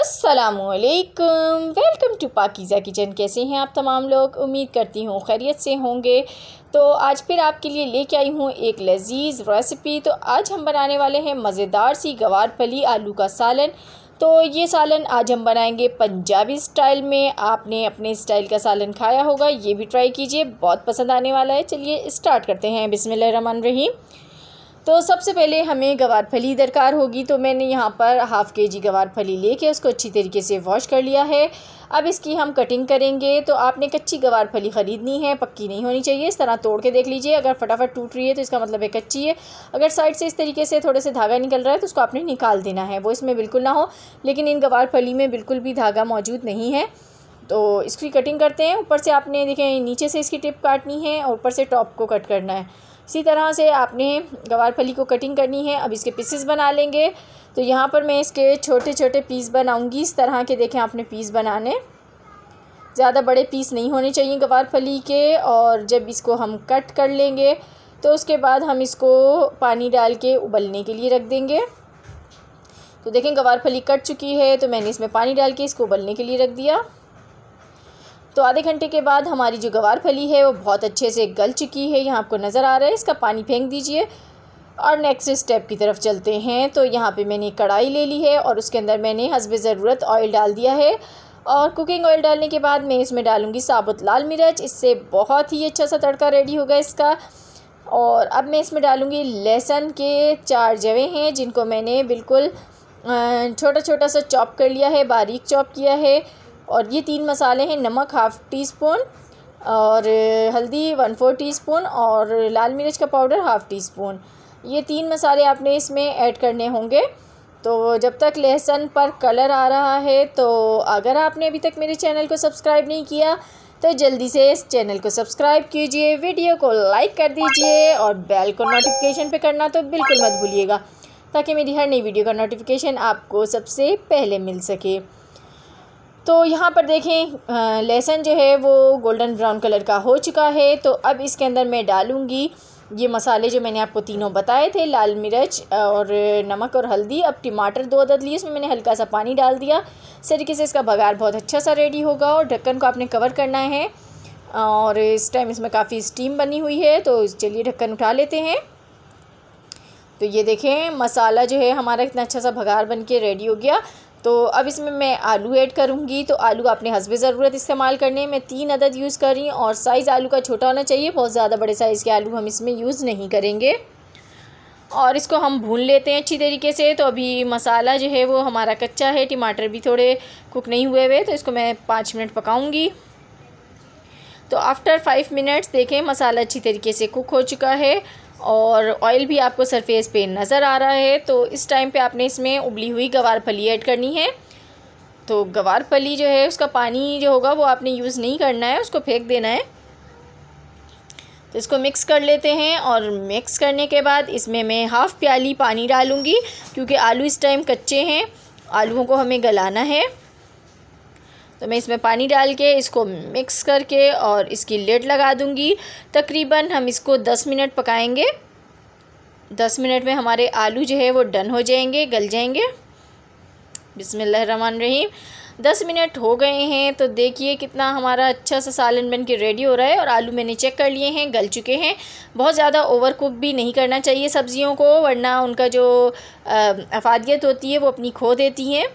असलकम welcome to पाकिज़ा kitchen कैसे हैं आप तमाम लोग उम्मीद करती हूँ खैरियत से होंगे तो आज फिर आपके लिए लेके आई हूँ एक लजीज़ रेसिपी तो आज हम बनाने वाले हैं मज़ेदार सी गवार फली आलू का सालन तो ये सालन आज हम बनाएंगे पंजाबी स्टाइल में आपने अपने स्टाइल का सालन खाया होगा ये भी ट्राई कीजिए बहुत पसंद आने वाला है चलिए स्टार्ट करते हैं बिसम रहीम तो सबसे पहले हमें गवार फली दरकार होगी तो मैंने यहाँ पर हाफ़ के जी गवार फली लेके उसको अच्छी तरीके से वॉश कर लिया है अब इसकी हम कटिंग करेंगे तो आपने कच्ची गवार फली ख़रीदनी है पक्की नहीं होनी चाहिए इस तरह तोड़ के देख लीजिए अगर फटाफट टूट रही है तो इसका मतलब है कच्ची है अगर साइड से इस तरीके से थोड़े से धागा निकल रहा है तो उसको आपने निकाल देना है वो इसमें बिल्कुल ना हो लेकिन इन गवार फली में बिल्कुल भी धागा मौजूद नहीं है तो इसकी कटिंग करते हैं ऊपर से आपने देखें नीचे से इसकी टिप काटनी है और ऊपर से टॉप को कट करना है इसी तरह से आपने गवार फली को कटिंग करनी है अब इसके पीसेस बना लेंगे तो यहाँ पर मैं इसके छोटे छोटे पीस बनाऊँगी इस तरह के देखें आपने पीस बनाने ज़्यादा बड़े पीस नहीं होने चाहिए गवार फली के और जब इसको हम कट कर लेंगे तो उसके बाद हम इसको पानी डाल के उबलने के लिए रख देंगे तो देखें गवार फली कट चुकी है तो मैंने इसमें पानी डाल के इसको उबलने के लिए रख दिया तो आधे घंटे के बाद हमारी जो गवार फली है वो बहुत अच्छे से गल चुकी है यहाँ आपको नज़र आ रहा है इसका पानी फेंक दीजिए और नेक्स्ट स्टेप की तरफ चलते हैं तो यहाँ पे मैंने कढ़ाई ले ली है और उसके अंदर मैंने हसब ज़रूरत ऑयल डाल दिया है और कुकिंग ऑयल डालने के बाद मैं इसमें डालूँगी साबुत लाल मिर्च इससे बहुत ही अच्छा सा तड़का रेडी होगा इसका और अब मैं इसमें डालूँगी लहसुन के चार जवे हैं जिनको मैंने बिल्कुल छोटा छोटा सा चॉप कर लिया है बारीक चॉप किया है और ये तीन मसाले हैं नमक हाफ़ टी स्पून और हल्दी वन फोर टी स्पून और लाल मिर्च का पाउडर हाफ़ टी स्पून ये तीन मसाले आपने इसमें ऐड करने होंगे तो जब तक लहसुन पर कलर आ रहा है तो अगर आपने अभी तक मेरे चैनल को सब्सक्राइब नहीं किया तो जल्दी से इस चैनल को सब्सक्राइब कीजिए वीडियो को लाइक कर दीजिए और बेल को नोटिफिकेशन पे करना तो बिल्कुल मत भूलिएगा ताकि मेरी हर नई वीडियो का नोटिफिकेशन आपको सबसे पहले मिल सके तो यहाँ पर देखें लहसुन जो है वो गोल्डन ब्राउन कलर का हो चुका है तो अब इसके अंदर मैं डालूँगी ये मसाले जो मैंने आपको तीनों बताए थे लाल मिर्च और नमक और हल्दी अब टमाटर दो अदद लिए इसमें मैंने हल्का सा पानी डाल दिया इस तरीके से इसका बघार बहुत अच्छा सा रेडी होगा और ढक्कन को आपने कवर करना है और इस टाइम इसमें काफ़ी स्टीम बनी हुई है तो चलिए ढक्कन उठा लेते हैं तो ये देखें मसाला जो है हमारा इतना अच्छा सा भगार बन के रेडी हो गया तो अब इसमें मैं आलू ऐड करूँगी तो आलू आपने हंसबे ज़रूरत इस्तेमाल करने मैं तीन अदद यूज़ कर रही हूँ और साइज़ आलू का छोटा होना चाहिए बहुत ज़्यादा बड़े साइज़ के आलू हम इसमें यूज़ नहीं करेंगे और इसको हम भून लेते हैं अच्छी तरीके से तो अभी मसाला जो है वो हमारा कच्चा है टमाटर भी थोड़े कुक नहीं हुए हुए तो इसको मैं पाँच मिनट पकाऊँगी तो आफ्टर फाइव मिनट्स देखें मसाला अच्छी तरीके से कुक हो चुका है और ऑयल भी आपको सरफेस पे नज़र आ रहा है तो इस टाइम पे आपने इसमें उबली हुई गवार फली ऐड करनी है तो गवार फली जो है उसका पानी जो होगा वो आपने यूज़ नहीं करना है उसको फेंक देना है तो इसको मिक्स कर लेते हैं और मिक्स करने के बाद इसमें मैं हाफ़ प्याली पानी डालूँगी क्योंकि आलू इस टाइम कच्चे हैं आलूओं को हमें गलाना है तो मैं इसमें पानी डाल के इसको मिक्स करके और इसकी लेड लगा दूँगी तकरीबन हम इसको दस मिनट पकाएँगे दस मिनट में हमारे आलू जो है वो डन हो जाएंगे गल जाएंगे बिसमिल्लर रहीम दस मिनट हो गए हैं तो देखिए कितना हमारा अच्छा सा सालन बन के रेडी हो रहा है और आलू मैंने चेक कर लिए हैं गल चुके हैं बहुत ज़्यादा ओवर कुक भी नहीं करना चाहिए सब्ज़ियों को वरना उनका जो अफादियत होती है वो अपनी खो देती हैं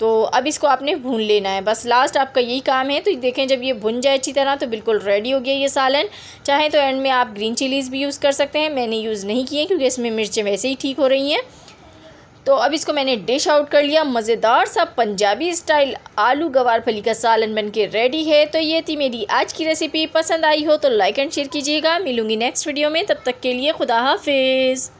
तो अब इसको आपने भून लेना है बस लास्ट आपका यही काम है तो देखें जब ये भुन जाए अच्छी तरह तो बिल्कुल रेडी हो गया ये सालन चाहे तो एंड में आप ग्रीन चिलीज़ भी यूज़ कर सकते हैं मैंने यूज़ नहीं किए क्योंकि इसमें मिर्चें वैसे ही ठीक हो रही हैं तो अब इसको मैंने डिश आउट कर लिया मज़ेदार सा पंजाबी स्टाइल आलू गवार फली का सालन बन के रेडी है तो ये थी मेरी आज की रेसिपी पसंद आई हो तो लाइक एंड शेयर कीजिएगा मिलूंगी नेक्स्ट वीडियो में तब तक के लिए खुदा हाफिज़